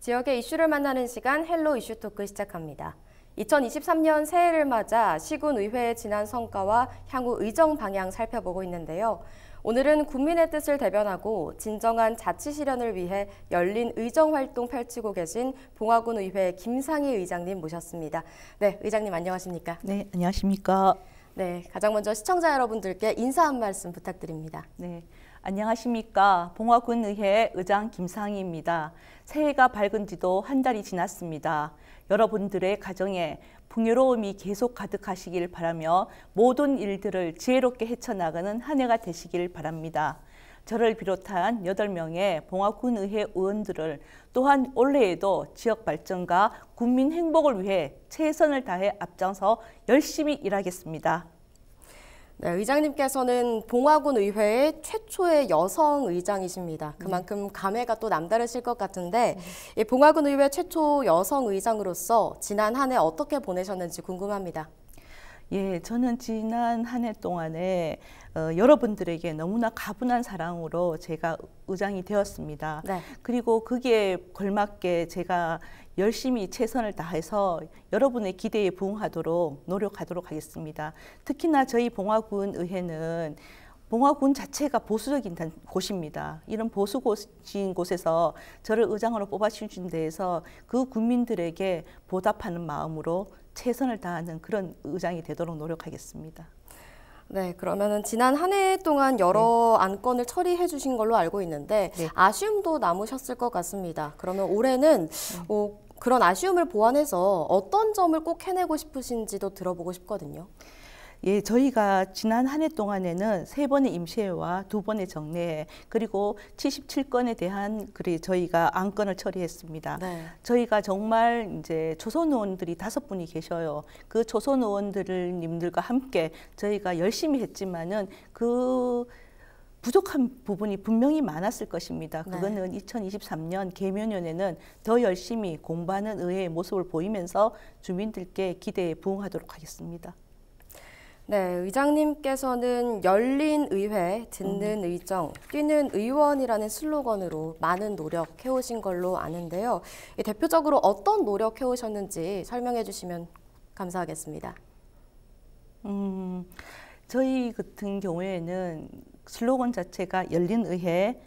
지역의 이슈를 만나는 시간 헬로 이슈 토크 시작합니다. 2023년 새해를 맞아 시군 의회의 지난 성과와 향후 의정 방향 살펴보고 있는데요. 오늘은 국민의 뜻을 대변하고 진정한 자치 실현을 위해 열린 의정 활동 펼치고 계신 봉화군 의회 김상희 의장님 모셨습니다. 네, 의장님 안녕하십니까? 네, 안녕하십니까? 네, 가장 먼저 시청자 여러분들께 인사 한 말씀 부탁드립니다. 네. 안녕하십니까. 봉화군의회 의장 김상희입니다. 새해가 밝은 지도 한 달이 지났습니다. 여러분들의 가정에 풍요로움이 계속 가득하시길 바라며 모든 일들을 지혜롭게 헤쳐나가는 한 해가 되시길 바랍니다. 저를 비롯한 8명의 봉화군의회 의원들을 또한 올해에도 지역 발전과 국민 행복을 위해 최선을 다해 앞장서 열심히 일하겠습니다. 네, 의장님께서는 봉화군 의회의 최초의 여성 의장이십니다. 네. 그만큼 감회가 또 남다르실 것 같은데 네. 이 봉화군 의회 최초 여성 의장으로서 지난 한 해 어떻게 보내셨는지 궁금합니다. 예, 저는 지난 한 해 동안에 어, 여러분들에게 너무나 가분한 사랑으로 제가 의장이 되었습니다. 네. 그리고 그기에 걸맞게 제가 열심히 최선을 다해서 여러분의 기대에 부응하도록 노력하도록 하겠습니다. 특히나 저희 봉화군 의회는 봉화군 자체가 보수적인 곳입니다. 이런 보수인 곳에서 저를 의장으로 뽑아주신 데에서 그 국민들에게 보답하는 마음으로 최선을 다하는 그런 의장이 되도록 노력하겠습니다. 네, 그러면은 지난 한 해 동안 여러 네. 안건을 처리해 주신 걸로 알고 있는데 네. 아쉬움도 남으셨을 것 같습니다. 그러면 올해는 네. 어, 그런 아쉬움을 보완해서 어떤 점을 꼭 해내고 싶으신지도 들어보고 싶거든요. 예, 저희가 지난 한 해 동안에는 세 번의 임시회와 두 번의 정례 그리고 77건에 대한 그리 저희가 안건을 처리했습니다. 네. 저희가 정말 이제 조선 의원들이 다섯 분이 계셔요. 그 조선 의원들님들과 함께 저희가 열심히 했지만은 그 부족한 부분이 분명히 많았을 것입니다. 네. 그거는 네. 2023년 개묘년에는 더 열심히 공부하는 의회의 모습을 보이면서 주민들께 기대에 부응하도록 하겠습니다. 네, 의장님께서는 열린 의회, 듣는 음. 의정, 뛰는 의원이라는 슬로건으로 많은 노력해 오신 걸로 아는데요. 대표적으로 어떤 노력해 오셨는지 설명해 주시면 감사하겠습니다. 음, 저희 같은 경우에는 슬로건 자체가 열린 의회,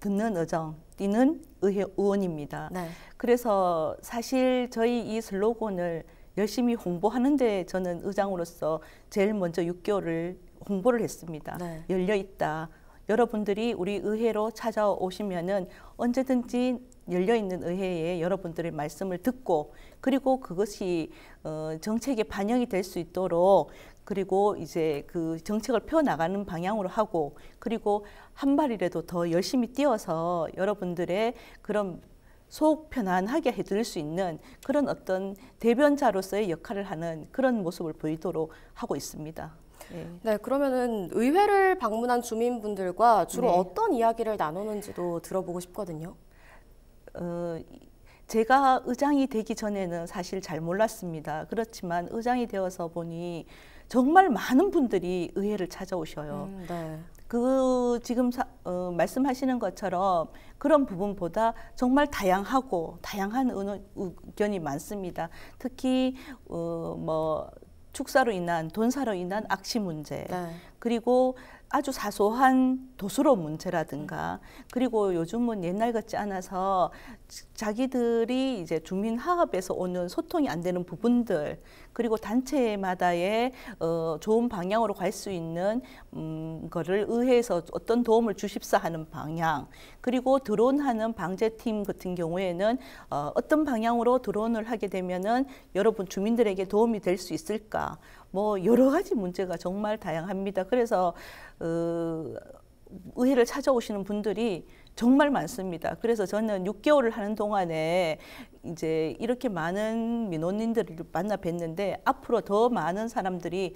듣는 의정, 뛰는 의회 의원입니다. 네. 그래서 사실 저희 이 슬로건을 열심히 홍보하는데 저는 의장으로서 제일 먼저 6개월을 홍보를 했습니다. 네. 열려 있다. 여러분들이 우리 의회로 찾아오시면은 언제든지 열려 있는 의회에 여러분들의 말씀을 듣고 그리고 그것이 어, 정책에 반영이 될 수 있도록 그리고 이제 그 정책을 펴 나가는 방향으로 하고 그리고 한 발이라도 더 열심히 뛰어서 여러분들의 그런 속 편안하게 해드릴 수 있는 그런 어떤 대변자로서의 역할을 하는 그런 모습을 보이도록 하고 있습니다. 네. 네, 그러면은 의회를 방문한 주민분들과 주로 네. 어떤 이야기를 나누는지도 들어보고 싶거든요. 어, 제가 의장이 되기 전에는 사실 잘 몰랐습니다. 그렇지만 의장이 되어서 보니 정말 많은 분들이 의회를 찾아오셔요. 음, 네. 그 지금 사, 어, 말씀하시는 것처럼 그런 부분보다 정말 다양하고 다양한 의견이 많습니다. 특히 어, 뭐 축사로 인한 돈사로 인한 악취 문제 네. 그리고 아주 사소한 도수로 문제라든가 그리고 요즘은 옛날 같지 않아서 자기들이 이제 주민 화합에서 오는 소통이 안 되는 부분들 그리고 단체마다의 어 좋은 방향으로 갈 수 있는 음 거를 의해서 어떤 도움을 주십사 하는 방향 그리고 드론 하는 방제팀 같은 경우에는 어 어떤 방향으로 드론을 하게 되면은 여러분 주민들에게 도움이 될 수 있을까 뭐 여러 가지 문제가 정말 다양합니다. 그래서 어, 의회를 찾아오시는 분들이 정말 많습니다. 그래서 저는 6개월을 하는 동안에 이제 이렇게 많은 민원인들을 만나 뵀는데 앞으로 더 많은 사람들이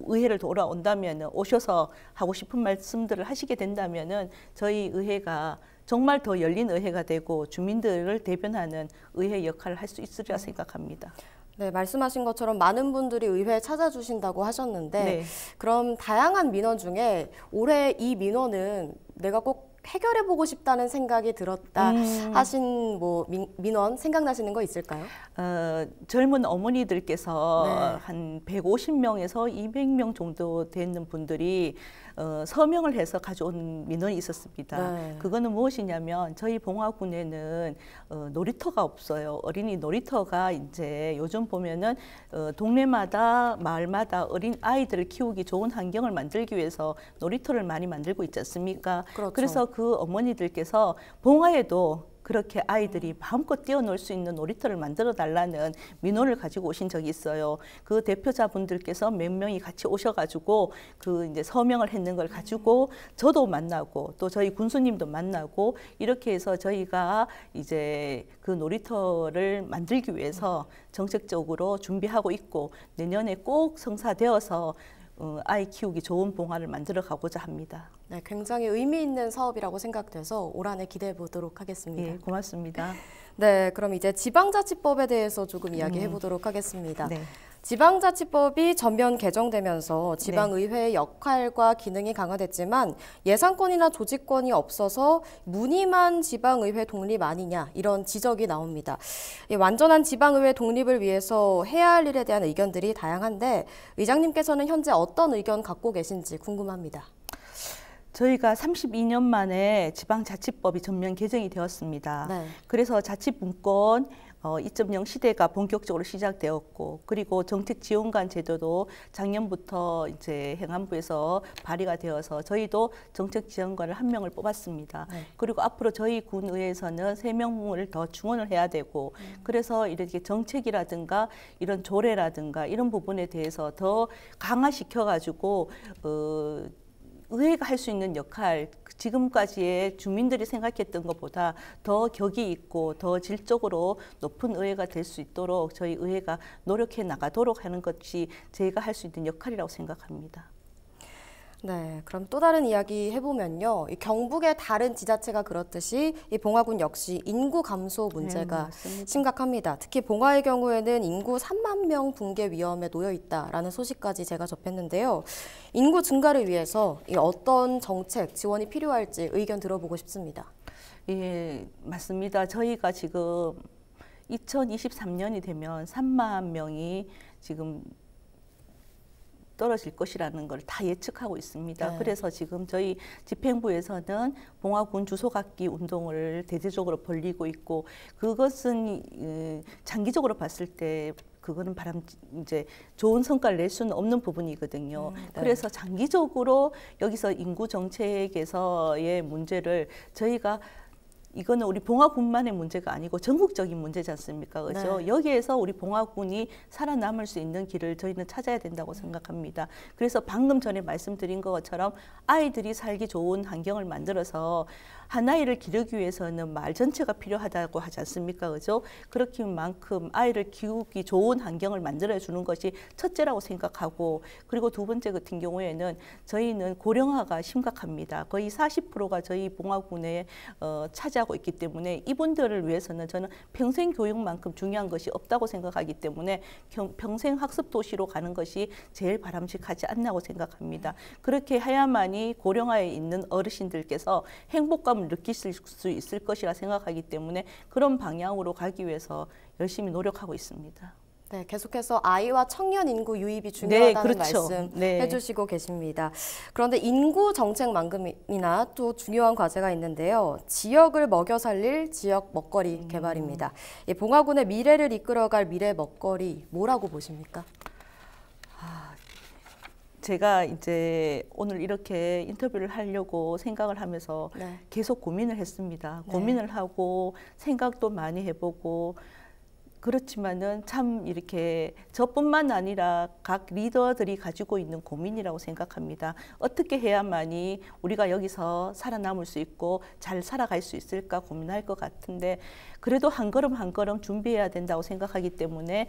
의회를 돌아온다면 오셔서 하고 싶은 말씀들을 하시게 된다면 저희 의회가 정말 더 열린 의회가 되고 주민들을 대변하는 의회 역할을 할 수 있으리라 음. 생각합니다. 네, 말씀하신 것처럼 많은 분들이 의회에 찾아주신다고 하셨는데 네. 그럼 다양한 민원 중에 올해 이 민원은 내가 꼭 해결해 보고 싶다는 생각이 들었다 음. 하신 뭐 민, 원 생각나시는 거 있을까요? 어, 젊은 어머니들께서 네. 한 150명에서 200명 정도 되는 분들이 어, 서명을 해서 가져온 민원이 있었습니다. 네. 그거는 무엇이냐면 저희 봉화군에는 어, 놀이터가 없어요. 어린이 놀이터가 이제 요즘 보면은 어, 동네마다 마을마다 어린 아이들을 키우기 좋은 환경을 만들기 위해서 놀이터를 많이 만들고 있지 않습니까? 그렇죠. 그래서 그 어머니들께서 봉화에도 그렇게 아이들이 마음껏 뛰어놀 수 있는 놀이터를 만들어 달라는 민원을 가지고 오신 적이 있어요. 그 대표자분들께서 몇 명이 같이 오셔가지고 그 이제 서명을 했는 걸 가지고 저도 만나고 또 저희 군수님도 만나고 이렇게 해서 저희가 이제 그 놀이터를 만들기 위해서 정책적으로 준비하고 있고 내년에 꼭 성사되어서 어, 아이 키우기 좋은 봉화를 만들어 가고자 합니다. 네, 굉장히 의미 있는 사업이라고 생각돼서 올 한해 기대해 보도록 하겠습니다. 예, 고맙습니다. 네, 그럼 이제 지방자치법에 대해서 조금 음. 이야기해 보도록 음. 하겠습니다. 네. 지방자치법이 전면 개정되면서 지방의회의 역할과 기능이 강화됐지만 예산권이나 조직권이 없어서 무늬만 지방의회 독립 아니냐 이런 지적이 나옵니다. 예, 완전한 지방의회 독립을 위해서 해야 할 일에 대한 의견들이 다양한데 의장님께서는 현재 어떤 의견 갖고 계신지 궁금합니다. 저희가 32년 만에 지방자치법이 전면 개정이 되었습니다. 네. 그래서 자치분권 어, 2.0 시대가 본격적으로 시작되었고 그리고 정책 지원관 제도도 작년부터 이제 행안부에서 발의가 되어서 저희도 정책 지원관을 한 명을 뽑았습니다. 네. 그리고 앞으로 저희 군의회에서는 세 명을 더 충원을 해야 되고 음. 그래서 이렇게 정책이라든가 이런 조례라든가 이런 부분에 대해서 더 강화시켜 가지고 어 의회가 할 수 있는 역할 그 지금까지의 주민들이 생각했던 것보다 더 격이 있고 더 질적으로 높은 의회가 될 수 있도록 저희 의회가 노력해 나가도록 하는 것이 저희가 할 수 있는 역할이라고 생각합니다. 네, 그럼 또 다른 이야기 해보면요. 이 경북의 다른 지자체가 그렇듯이 이 봉화군 역시 인구 감소 네, 문제가 네, 심각합니다. 특히 봉화의 경우에는 인구 3만 명 붕괴 위험에 놓여 있다라는 소식까지 제가 접했는데요. 인구 증가를 위해서 이 어떤 정책 지원이 필요할지 의견 들어보고 싶습니다. 예, 맞습니다. 저희가 지금 2023년이 되면 3만 명이 지금 떨어질 것이라는 걸 다 예측하고 있습니다. 네. 그래서 지금 저희 집행부에서는 봉화군 주소각기 운동을 대대적으로 벌리고 있고 그것은 장기적으로 봤을 때 그거는 바람 이제 좋은 성과를 낼 수는 없는 부분이거든요. 음, 네. 그래서 장기적으로 여기서 인구 정책에서의 문제를 저희가 이거는 우리 봉화군만의 문제가 아니고 전국적인 문제지 않습니까? 그렇죠? 네. 여기에서 우리 봉화군이 살아남을 수 있는 길을 저희는 찾아야 된다고 생각합니다. 그래서 방금 전에 말씀드린 것처럼 아이들이 살기 좋은 환경을 만들어서 한 아이를 기르기 위해서는 말 전체가 필요하다고 하지 않습니까? 그죠? 그렇기 만큼 아이를 키우기 좋은 환경을 만들어 주는 것이 첫째라고 생각하고 그리고 두 번째 같은 경우에는 저희는 고령화가 심각합니다. 거의 40%가 저희 봉화군에 어, 차지하고 있기 때문에 이분들을 위해서는 저는 평생 교육만큼 중요한 것이 없다고 생각하기 때문에 평생 학습 도시로 가는 것이 제일 바람직하지 않나고 생각합니다. 그렇게 해야만이 고령화에 있는 어르신들께서 행복과 보람 느끼실 수 있을 것이라 생각하기 때문에 그런 방향으로 가기 위해서 열심히 노력하고 있습니다. 네, 계속해서 아이와 청년 인구 유입이 네, 중요하다는 네, 그렇죠. 말씀 네. 해주시고 계십니다. 그런데 인구 정책만큼이나 또 중요한 과제가 있는데요. 지역을 먹여 살릴 지역 먹거리 음. 개발입니다. 봉화군의 미래를 이끌어갈 미래 먹거리 뭐라고 보십니까? 제가 이제 오늘 이렇게 인터뷰를 하려고 생각을 하면서 네. 계속 고민을 했습니다. 네. 고민을 하고 생각도 많이 해보고 그렇지만은 참 이렇게 저뿐만 아니라 각 리더들이 가지고 있는 고민이라고 생각합니다. 어떻게 해야만이 우리가 여기서 살아남을 수 있고 잘 살아갈 수 있을까 고민할 것 같은데 그래도 한 걸음 한 걸음 준비해야 된다고 생각하기 때문에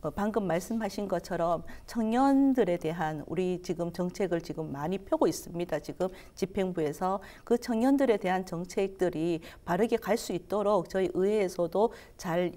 어, 방금 말씀하신 것처럼 청년들에 대한 우리 지금 정책을 지금 많이 펴고 있습니다. 지금 집행부에서 그 청년들에 대한 정책들이 바르게 갈 수 있도록 저희 의회에서도 잘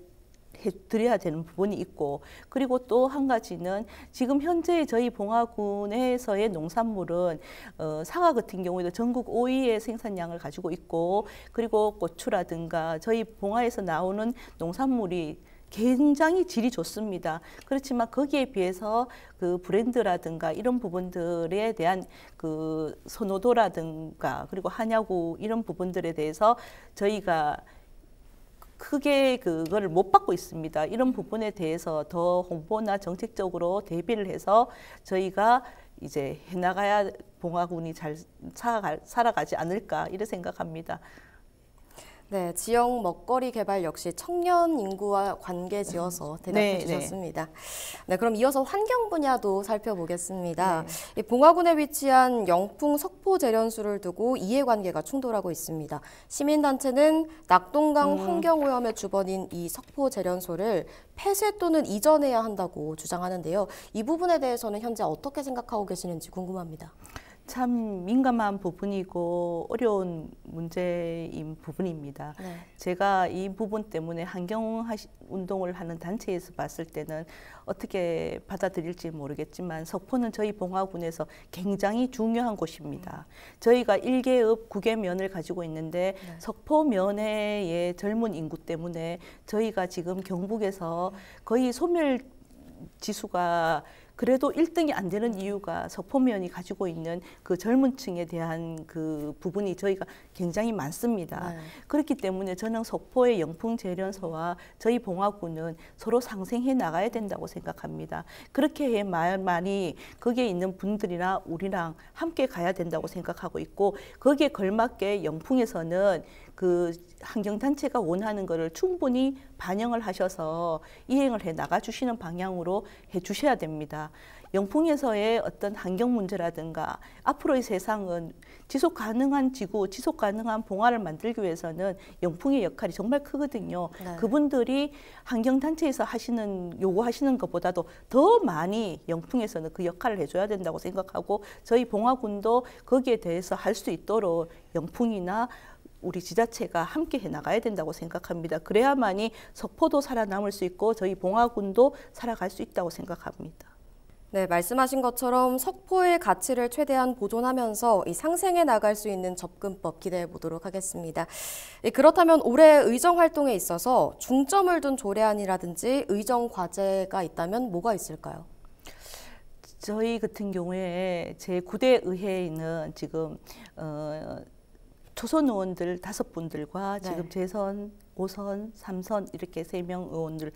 해드려야 되는 부분이 있고 그리고 또 한 가지는 지금 현재 저희 봉화군에서의 농산물은 어, 사과 같은 경우에도 전국 5위의 생산량을 가지고 있고 그리고 고추라든가 저희 봉화에서 나오는 농산물이 굉장히 질이 좋습니다. 그렇지만 거기에 비해서 그 브랜드라든가 이런 부분들에 대한 그 선호도라든가 그리고 한약고 이런 부분들에 대해서 저희가 크게 그걸 못 받고 있습니다. 이런 부분에 대해서 더 홍보나 정책적으로 대비를 해서 저희가 이제 해나가야 봉화군이 잘 살아가지 않을까 이런 생각합니다. 네, 지역 먹거리 개발 역시 청년 인구와 관계 지어서 음. 대답해 네, 네. 주셨습니다. 네. 네. 그럼 이어서 환경 분야도 살펴보겠습니다. 네. 봉화군에 위치한 영풍 석포 재련수를 두고 이해관계가 충돌하고 있습니다. 시민단체는 낙동강 음. 환경오염의 주범인 이 석포 재련소를 폐쇄 또는 이전해야 한다고 주장하는데요. 이 부분에 대해서는 현재 어떻게 생각하고 계시는지 궁금합니다. 참 민감한 부분이고 어려운 문제인 부분입니다. 네. 제가 이 부분 때문에 환경 운동을 하는 단체에서 봤을 때는 어떻게 받아들일지 모르겠지만 석포는 저희 봉화군에서 굉장히 중요한 곳입니다. 음. 저희가 일개읍 구개면을 가지고 있는데 네. 석포 면의 젊은 인구 때문에 저희가 지금 경북에서 음. 거의 소멸 지수가 그래도 1등이 안 되는 이유가 석포면이 가지고 있는 그 젊은 층에 대한 그 부분이 저희가 굉장히 많습니다. 네. 그렇기 때문에 저는 석포의 영풍 재련소와 저희 봉화구는 서로 상생해 나가야 된다고 생각합니다. 그렇게 해야만이 거기에 있는 분들이나 우리랑 함께 가야 된다고 생각하고 있고 거기에 걸맞게 영풍에서는 그 환경단체가 원하는 것을 충분히 반영을 하셔서 이행을 해 나가 주시는 방향으로 해 주셔야 됩니다. 영풍에서의 어떤 환경 문제라든가 앞으로의 세상은 지속 가능한 지구, 지속 가능한 봉화를 만들기 위해서는 영풍의 역할이 정말 크거든요. 네. 그분들이 환경단체에서 하시는, 요구하시는 것보다도 더 많이 영풍에서는 그 역할을 해줘야 된다고 생각하고 저희 봉화군도 거기에 대해서 할 수 있도록 영풍이나 우리 지자체가 함께 해나가야 된다고 생각합니다. 그래야만이 석포도 살아남을 수 있고 저희 봉화군도 살아갈 수 있다고 생각합니다. 네, 말씀하신 것처럼 석포의 가치를 최대한 보존하면서 이 상생해 나갈 수 있는 접근법 기대해 보도록 하겠습니다. 예, 그렇다면 올해 의정 활동에 있어서 중점을 둔 조례안이라든지 의정 과제가 있다면 뭐가 있을까요? 저희 같은 경우에 제 9대 의회에는 지금 어, 초선 의원들 다섯 분들과 네. 지금 재선 오선삼선 이렇게 세 명 의원들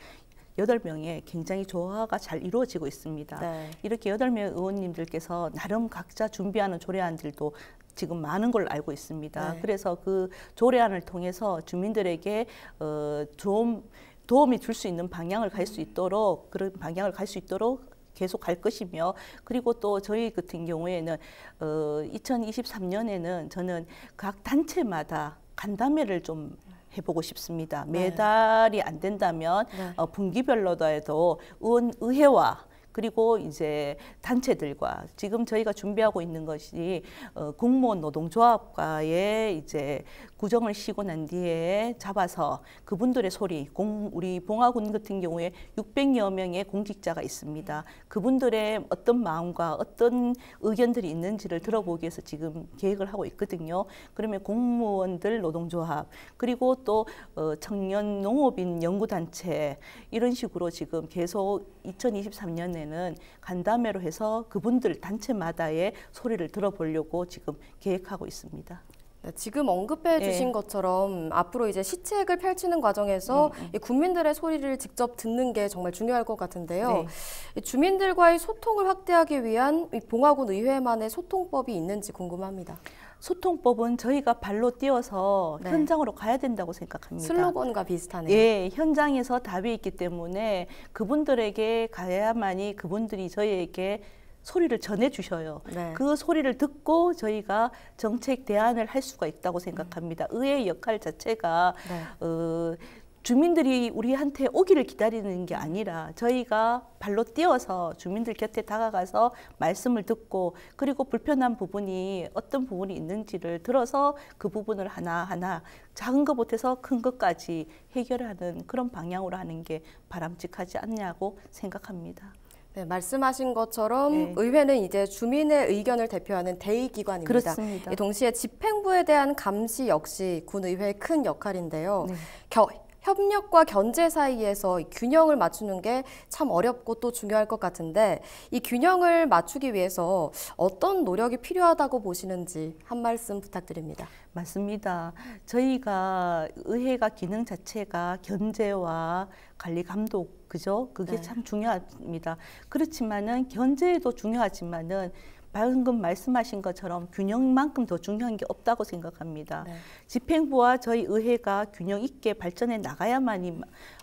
여덟 명의 굉장히 조화가 잘 이루어지고 있습니다. 네. 이렇게 여덟 명 의원님들께서 나름 각자 준비하는 조례안들도 지금 많은 걸 알고 있습니다. 네. 그래서 그 조례안을 통해서 주민들에게 어, 좀 도움이 줄 수 있는 방향을 갈 수 있도록 그런 방향을 갈 수 있도록 계속 갈 것이며 그리고 또 저희 같은 경우에는 어, 2023년에는 저는 각 단체마다 간담회를 좀 해보고 싶습니다. 네. 매달이 안 된다면 네. 어, 분기별로도 해도 의회와 그리고 이제 단체들과 지금 저희가 준비하고 있는 것이 어, 공무원 노동조합과의 이제 구정을 쉬고 난 뒤에 잡아서 그분들의 소리, 공, 우리 봉화군 같은 경우에 600여 명의 공직자가 있습니다. 그분들의 어떤 마음과 어떤 의견들이 있는지를 들어보기 위해서 지금 계획을 하고 있거든요. 그러면 공무원들 노동조합 그리고 또 어, 청년 농업인 연구단체 이런 식으로 지금 계속 2023년에 이번에는 간담회로 해서 그분들 단체마다의 소리를 들어보려고 지금 계획하고 있습니다. 네, 지금 언급해 예. 주신 네. 것처럼 앞으로 이제 시책을 펼치는 과정에서 네. 국민들의 소리를 직접 듣는 게 정말 중요할 것 같은데요. 네. 주민들과의 소통을 확대하기 위한 봉화군 의회만의 소통법이 있는지 궁금합니다. 소통법은 저희가 발로 뛰어서 네. 현장으로 가야 된다고 생각합니다. 슬로건과 비슷하네요. 예, 현장에서 답이 있기 때문에 그분들에게 가야만이 그분들이 저희에게 소리를 전해 주셔요. 네. 그 소리를 듣고 저희가 정책 대안을 할 수가 있다고 생각합니다. 의회 역할 자체가 네. 어, 주민들이 우리한테 오기를 기다리는 게 아니라 저희가 발로 뛰어서 주민들 곁에 다가가서 말씀을 듣고 그리고 불편한 부분이 어떤 부분이 있는지를 들어서 그 부분을 하나하나 작은 것부터서 큰 것까지 해결하는 그런 방향으로 하는 게 바람직하지 않냐고 생각합니다. 네, 말씀하신 것처럼 네. 의회는 이제 주민의 의견을 대표하는 대의기관입니다. 그렇습니다. 동시에 집행부에 대한 감시 역시 군의회의 큰 역할인데요. 네. 겨, 협력과 견제 사이에서 균형을 맞추는 게 참 어렵고 또 중요할 것 같은데 이 균형을 맞추기 위해서 어떤 노력이 필요하다고 보시는지 한 말씀 부탁드립니다. 맞습니다. 저희가 의회가 기능 자체가 견제와 관리 감독 그죠? 그게 네. 참 중요합니다. 그렇지만은 견제도 중요하지만은 방금 말씀하신 것처럼 균형만큼 더 중요한 게 없다고 생각합니다. 네. 집행부와 저희 의회가 균형 있게 발전해 나가야만이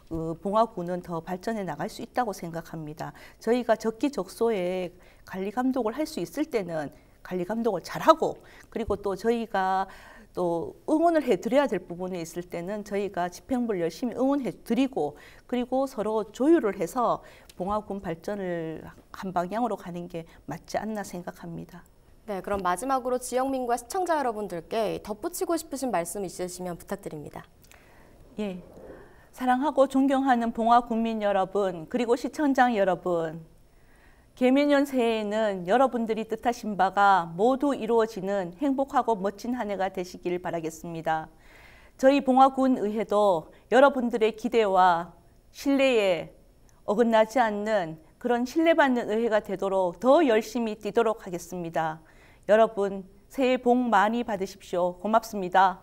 어, 봉화구는 더 발전해 나갈 수 있다고 생각합니다. 저희가 적기적소에 관리 감독을 할 수 있을 때는 관리 감독을 잘하고 그리고 또 저희가 또 응원을 해드려야 될 부분에 있을 때는 저희가 집행부를 열심히 응원해드리고 그리고 서로 조율을 해서 봉화군 발전을 한 방향으로 가는 게 맞지 않나 생각합니다. 네, 그럼 마지막으로 지영민과 시청자 여러분들께 덧붙이고 싶으신 말씀 있으시면 부탁드립니다. 예, 사랑하고 존경하는 봉화 국민 여러분 그리고 시청장 여러분 개미년 새해에는 여러분들이 뜻하신 바가 모두 이루어지는 행복하고 멋진 한 해가 되시길 바라겠습니다. 저희 봉화군의회도 여러분들의 기대와 신뢰에 어긋나지 않는 그런 신뢰받는 의회가 되도록 더 열심히 뛰도록 하겠습니다. 여러분 새해 복 많이 받으십시오. 고맙습니다.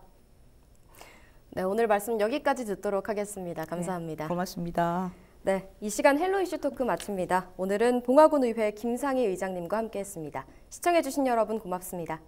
네, 오늘 말씀 여기까지 듣도록 하겠습니다. 감사합니다. 네, 고맙습니다. 네, 이 시간 헬로 이슈 토크 마칩니다. 오늘은 봉화군의회 김상희 의장님과 함께했습니다. 시청해주신 여러분 고맙습니다.